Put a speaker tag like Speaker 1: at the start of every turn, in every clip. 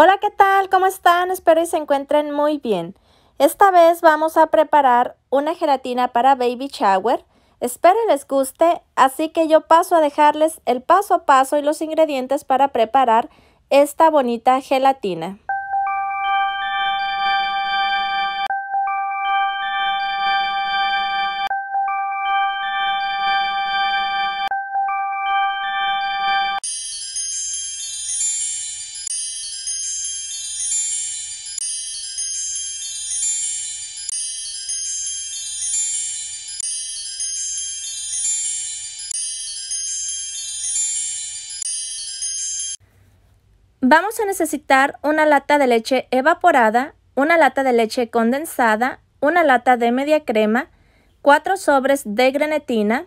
Speaker 1: Hola, ¿qué tal? ¿Cómo están? Espero que se encuentren muy bien. Esta vez vamos a preparar una gelatina para baby shower. Espero les guste, así que yo paso a dejarles el paso a paso y los ingredientes para preparar esta bonita gelatina. Vamos a necesitar una lata de leche evaporada, una lata de leche condensada, una lata de media crema, cuatro sobres de grenetina,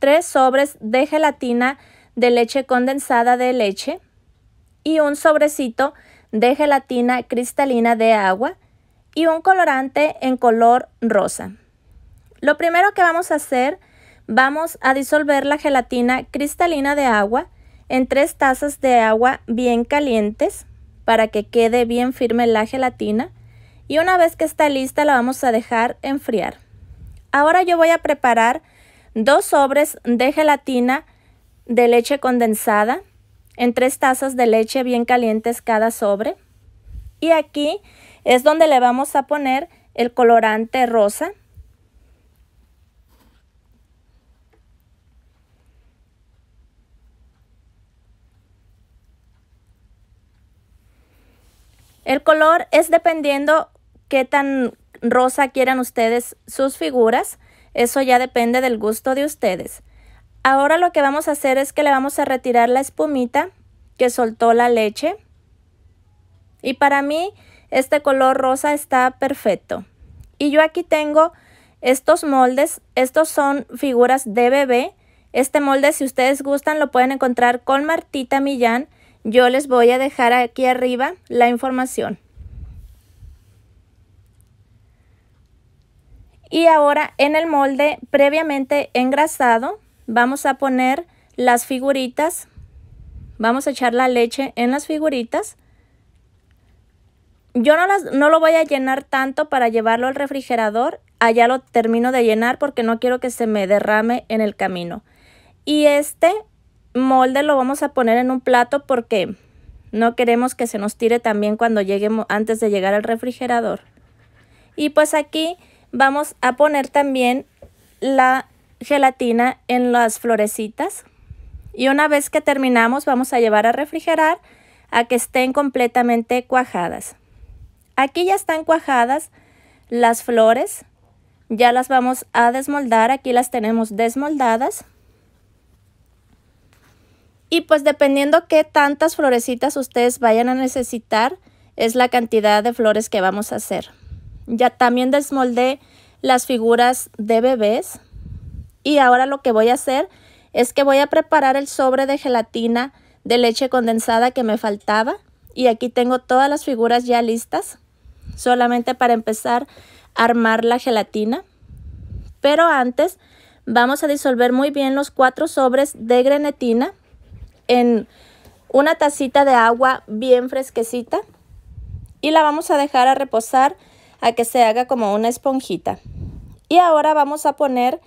Speaker 1: tres sobres de gelatina de leche condensada de leche y un sobrecito de gelatina cristalina de agua y un colorante en color rosa. Lo primero que vamos a hacer, vamos a disolver la gelatina cristalina de agua en tres tazas de agua bien calientes para que quede bien firme la gelatina y una vez que está lista la vamos a dejar enfriar. Ahora yo voy a preparar dos sobres de gelatina de leche condensada en tres tazas de leche bien calientes cada sobre y aquí es donde le vamos a poner el colorante rosa El color es dependiendo qué tan rosa quieran ustedes sus figuras. Eso ya depende del gusto de ustedes. Ahora lo que vamos a hacer es que le vamos a retirar la espumita que soltó la leche. Y para mí este color rosa está perfecto. Y yo aquí tengo estos moldes. Estos son figuras de bebé. Este molde si ustedes gustan lo pueden encontrar con Martita Millán. Yo les voy a dejar aquí arriba la información. Y ahora en el molde previamente engrasado vamos a poner las figuritas. Vamos a echar la leche en las figuritas. Yo no, las, no lo voy a llenar tanto para llevarlo al refrigerador. Allá lo termino de llenar porque no quiero que se me derrame en el camino. Y este molde lo vamos a poner en un plato porque no queremos que se nos tire también cuando lleguemos antes de llegar al refrigerador. Y pues aquí vamos a poner también la gelatina en las florecitas. Y una vez que terminamos vamos a llevar a refrigerar a que estén completamente cuajadas. Aquí ya están cuajadas las flores. Ya las vamos a desmoldar. Aquí las tenemos desmoldadas. Y pues dependiendo qué tantas florecitas ustedes vayan a necesitar, es la cantidad de flores que vamos a hacer. Ya también desmoldé las figuras de bebés. Y ahora lo que voy a hacer es que voy a preparar el sobre de gelatina de leche condensada que me faltaba. Y aquí tengo todas las figuras ya listas, solamente para empezar a armar la gelatina. Pero antes vamos a disolver muy bien los cuatro sobres de grenetina en una tacita de agua bien fresquecita y la vamos a dejar a reposar a que se haga como una esponjita. Y ahora vamos a poner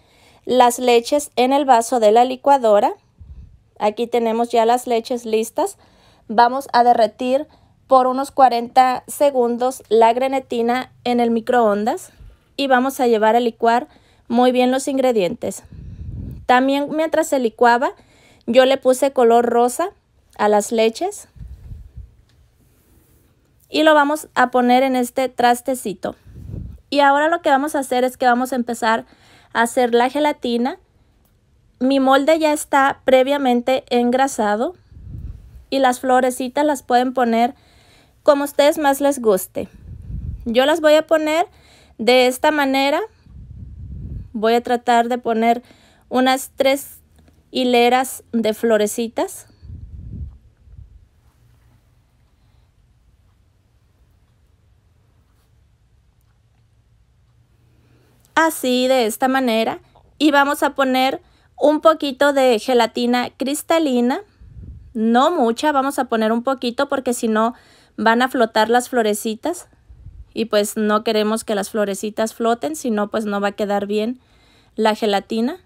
Speaker 1: las leches en el vaso de la licuadora. Aquí tenemos ya las leches listas. Vamos a derretir por unos 40 segundos la grenetina en el microondas y vamos a llevar a licuar muy bien los ingredientes. También mientras se licuaba, yo le puse color rosa a las leches. Y lo vamos a poner en este trastecito. Y ahora lo que vamos a hacer es que vamos a empezar a hacer la gelatina. Mi molde ya está previamente engrasado. Y las florecitas las pueden poner como ustedes más les guste. Yo las voy a poner de esta manera. Voy a tratar de poner unas tres hileras de florecitas. Así, de esta manera. Y vamos a poner un poquito de gelatina cristalina. No mucha, vamos a poner un poquito porque si no van a flotar las florecitas. Y pues no queremos que las florecitas floten, si no pues no va a quedar bien la gelatina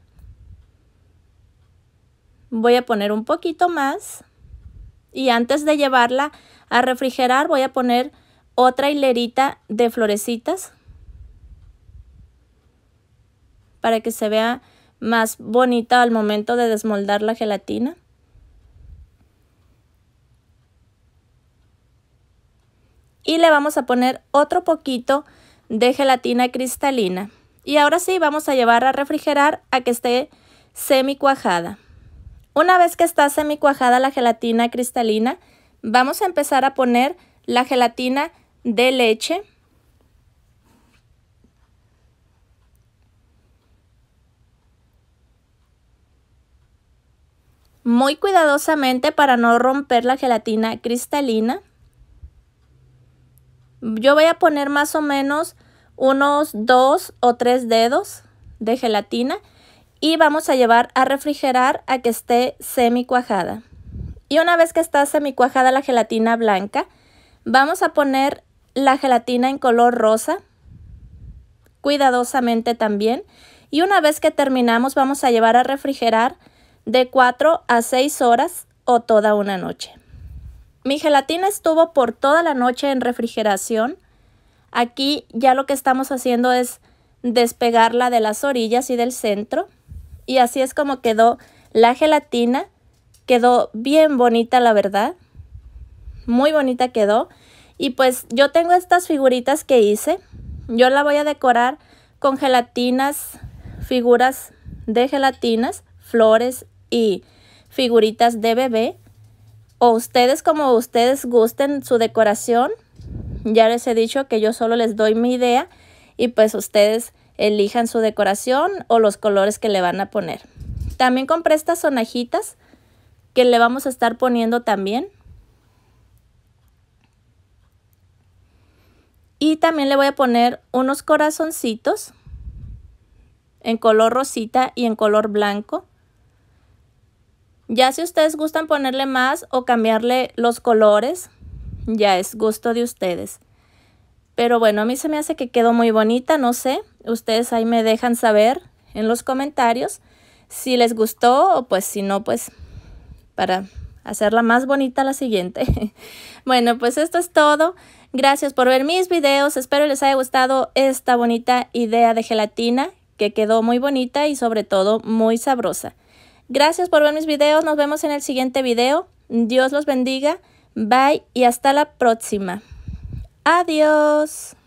Speaker 1: voy a poner un poquito más y antes de llevarla a refrigerar voy a poner otra hilerita de florecitas para que se vea más bonita al momento de desmoldar la gelatina. Y le vamos a poner otro poquito de gelatina cristalina. Y ahora sí, vamos a llevar a refrigerar a que esté semi cuajada. Una vez que está semicuajada la gelatina cristalina, vamos a empezar a poner la gelatina de leche. Muy cuidadosamente para no romper la gelatina cristalina. Yo voy a poner más o menos unos dos o tres dedos de gelatina y vamos a llevar a refrigerar a que esté semi cuajada. Y una vez que está semi cuajada la gelatina blanca, vamos a poner la gelatina en color rosa, cuidadosamente también. Y una vez que terminamos vamos a llevar a refrigerar de 4 a 6 horas o toda una noche. Mi gelatina estuvo por toda la noche en refrigeración. Aquí ya lo que estamos haciendo es despegarla de las orillas y del centro. Y así es como quedó la gelatina. Quedó bien bonita, la verdad. Muy bonita quedó. Y pues yo tengo estas figuritas que hice. Yo la voy a decorar con gelatinas, figuras de gelatinas, flores y figuritas de bebé. O ustedes como ustedes gusten su decoración. Ya les he dicho que yo solo les doy mi idea y pues ustedes elijan su decoración o los colores que le van a poner. También compré estas sonajitas que le vamos a estar poniendo también. Y también le voy a poner unos corazoncitos en color rosita y en color blanco. Ya si ustedes gustan ponerle más o cambiarle los colores, ya es gusto de ustedes. Pero bueno, a mí se me hace que quedó muy bonita, no sé. Ustedes ahí me dejan saber en los comentarios si les gustó o pues si no, pues para hacerla más bonita la siguiente. bueno, pues esto es todo. Gracias por ver mis videos. Espero les haya gustado esta bonita idea de gelatina que quedó muy bonita y sobre todo muy sabrosa. Gracias por ver mis videos. Nos vemos en el siguiente video. Dios los bendiga. Bye y hasta la próxima. Adiós.